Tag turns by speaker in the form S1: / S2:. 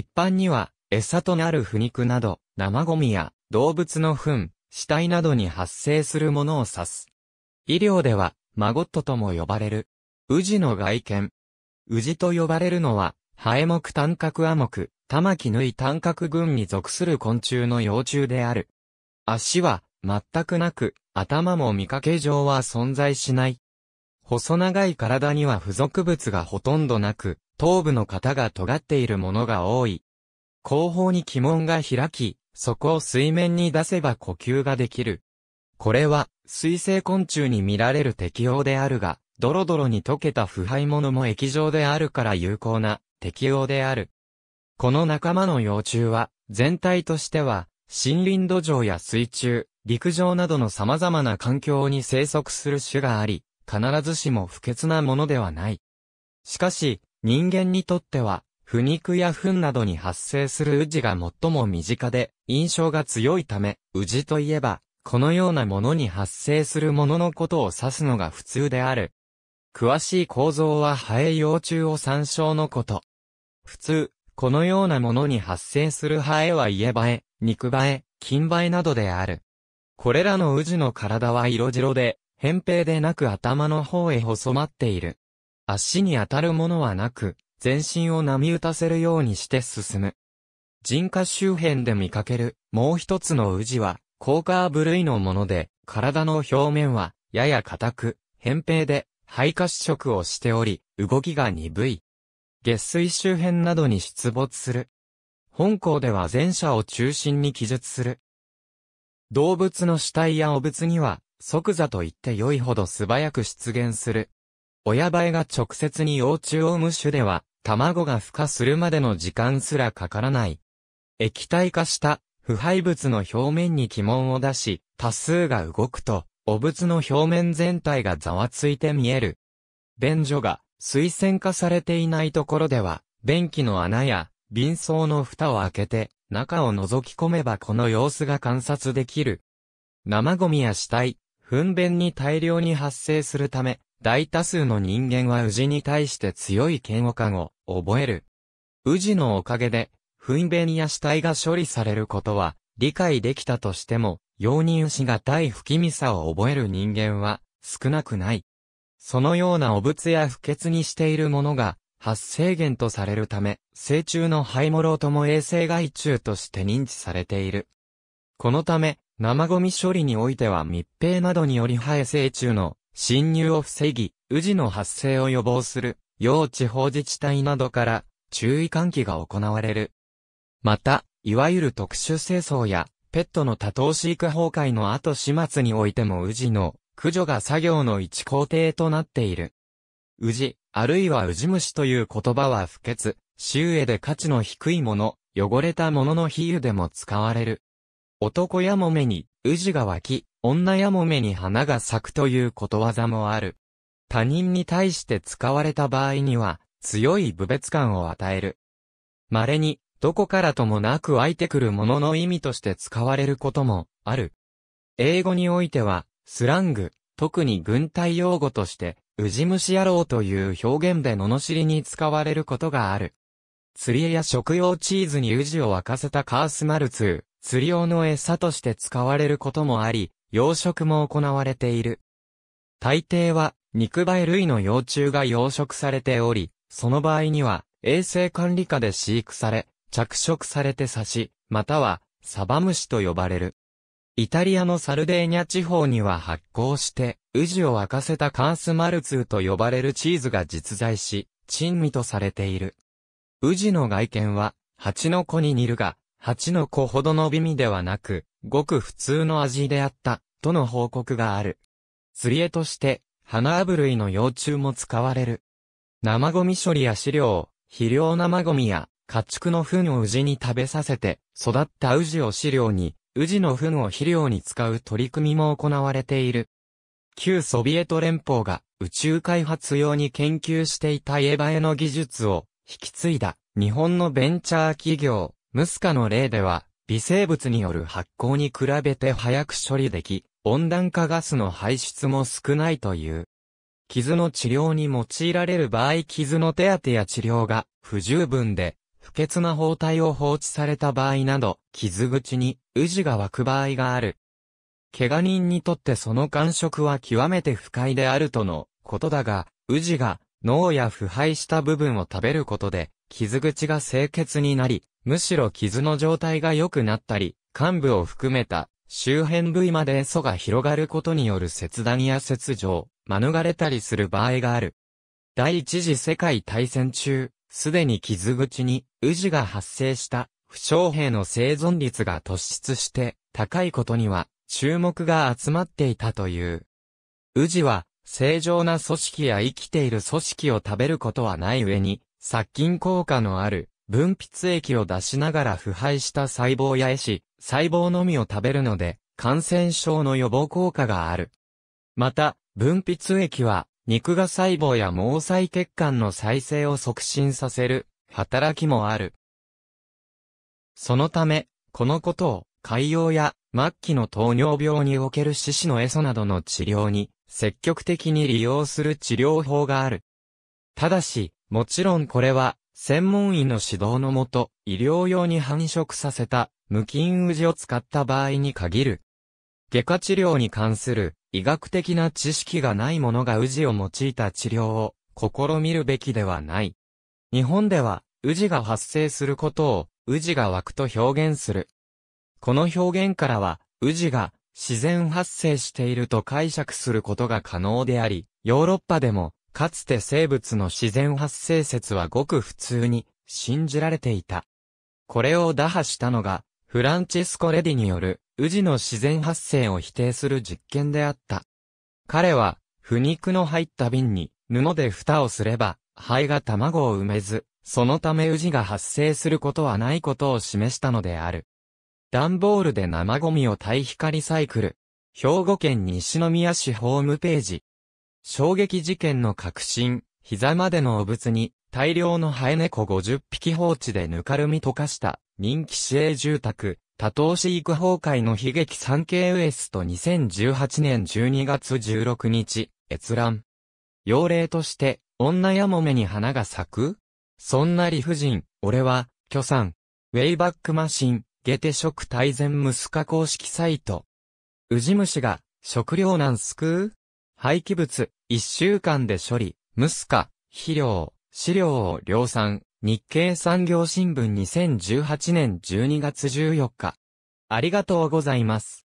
S1: 一般には、餌となる腐肉など、生ゴミや動物の糞、死体などに発生するものを指す。医療では、マゴットとも呼ばれる。宇治の外見。宇治と呼ばれるのは、ハエ目単角亜目、玉木縫い単角群に属する昆虫の幼虫である。足は、全くなく、頭も見かけ上は存在しない。細長い体には付属物がほとんどなく、頭部の型が尖っているものが多い。後方に鬼門が開き、そこを水面に出せば呼吸ができる。これは、水生昆虫に見られる適応であるが、ドロドロに溶けた腐敗物も液状であるから有効な適応である。この仲間の幼虫は、全体としては、森林土壌や水中、陸上などの様々な環境に生息する種があり、必ずしも不潔なものではない。しかし、人間にとっては、腐肉や糞などに発生するジが最も身近で、印象が強いため、ジといえば、このようなものに発生するもののことを指すのが普通である。詳しい構造はハエ幼虫を参照のこと。普通、このようなものに発生するハエは家ば、エ、肉バエ、金バエなどである。これらのジの体は色白で、扁平でなく頭の方へ細まっている。足に当たるものはなく、全身を波打たせるようにして進む。人家周辺で見かける、もう一つの氏は、高カー部類のもので、体の表面は、やや硬く、扁平で、肺褐色をしており、動きが鈍い。月水周辺などに出没する。本校では前者を中心に記述する。動物の死体や汚物には、即座と言って良いほど素早く出現する、親バエが直接に幼虫を無種では、卵が孵化するまでの時間すらかからない。液体化した腐敗物の表面に鬼門を出し、多数が動くと、汚物の表面全体がざわついて見える。便所が水洗化されていないところでは、便器の穴や、瓶装の蓋を開けて、中を覗き込めばこの様子が観察できる。生ゴミや死体、糞便に大量に発生するため、大多数の人間は宇治に対して強い嫌悪感を覚える。宇治のおかげで、糞便や死体が処理されることは理解できたとしても、容認しがたい不気味さを覚える人間は少なくない。そのような汚物や不潔にしているものが発生源とされるため、成虫の灰もろとも衛生害虫として認知されている。このため、生ゴミ処理においては密閉などにより生え成虫の侵入を防ぎ、治の発生を予防する、要地方自治体などから、注意喚起が行われる。また、いわゆる特殊清掃や、ペットの多頭飼育崩壊の後始末においても治の駆除が作業の一工程となっている。氏、あるいは治虫という言葉は不潔、周囲で価値の低いもの、汚れたものの比喩でも使われる。男やもめに、治が湧き、女やもめに花が咲くということわざもある。他人に対して使われた場合には、強い侮蔑感を与える。稀に、どこからともなく湧いてくるものの意味として使われることも、ある。英語においては、スラング、特に軍隊用語として、うじ虫野郎という表現で罵りに使われることがある。釣りや食用チーズにうじを沸かせたカースマルツー、釣り用の餌として使われることもあり、養殖も行われている。大抵は、肉媒類の幼虫が養殖されており、その場合には、衛生管理下で飼育され、着色されて刺し、または、サバムシと呼ばれる。イタリアのサルデーニャ地方には発酵して、ウジを沸かせたカンスマルツーと呼ばれるチーズが実在し、珍味とされている。ウジの外見は、蜂の子に似るが、蜂の子ほどの美味ではなく、ごく普通の味であった。との報告がある。釣り絵として、花炙類の幼虫も使われる。生ゴミ処理や飼料、肥料生ゴミや家畜の糞をウジに食べさせて、育ったウジを飼料に、ウジの糞を肥料に使う取り組みも行われている。旧ソビエト連邦が宇宙開発用に研究していたエバエの技術を引き継いだ日本のベンチャー企業、ムスカの例では微生物による発酵に比べて早く処理でき、温暖化ガスの排出も少ないという。傷の治療に用いられる場合傷の手当や治療が不十分で、不潔な包帯を放置された場合など、傷口に氏が湧く場合がある。怪我人にとってその感触は極めて不快であるとのことだが、氏が脳や腐敗した部分を食べることで、傷口が清潔になり、むしろ傷の状態が良くなったり、患部を含めた周辺部位まで素が広がることによる切断や切除、免れたりする場合がある。第一次世界大戦中、すでに傷口に、ジが発生した、負傷兵の生存率が突出して、高いことには、注目が集まっていたという。ジは、正常な組織や生きている組織を食べることはない上に、殺菌効果のある、分泌液を出しながら腐敗した細胞や絵師、細胞のみを食べるので、感染症の予防効果がある。また、分泌液は、肉が細胞や毛細血管の再生を促進させる、働きもある。そのため、このことを、海洋や末期の糖尿病における四肢のエソなどの治療に、積極的に利用する治療法がある。ただし、もちろんこれは、専門医の指導のもと、医療用に繁殖させた無菌ウジを使った場合に限る。外科治療に関する医学的な知識がない者がウジを用いた治療を試みるべきではない。日本では、ウジが発生することを、ウジが湧くと表現する。この表現からは、ウジが自然発生していると解釈することが可能であり、ヨーロッパでも、かつて生物の自然発生説はごく普通に信じられていた。これを打破したのがフランチェスコ・レディによる、宇治の自然発生を否定する実験であった。彼は、腐肉の入った瓶に、布で蓋をすれば、灰が卵を埋めず、そのため宇治が発生することはないことを示したのである。段ボールで生ゴミを堆肥化リサイクル。兵庫県西宮市ホームページ。衝撃事件の核心、膝までの汚物に、大量のハエ猫50匹放置でぬかるみ溶かした、人気市営住宅、多頭飼育崩壊の悲劇 3K ウエスト2018年12月16日、閲覧。要例として、女やもめに花が咲くそんな理不尽、俺は、巨さん。ウェイバックマシン、ゲテ食大全ムスカ公式サイト。ウジ虫が、食糧難救う廃棄物、1週間で処理、ムスカ、肥料、飼料を量産、日経産業新聞2018年12月14日。ありがとうございます。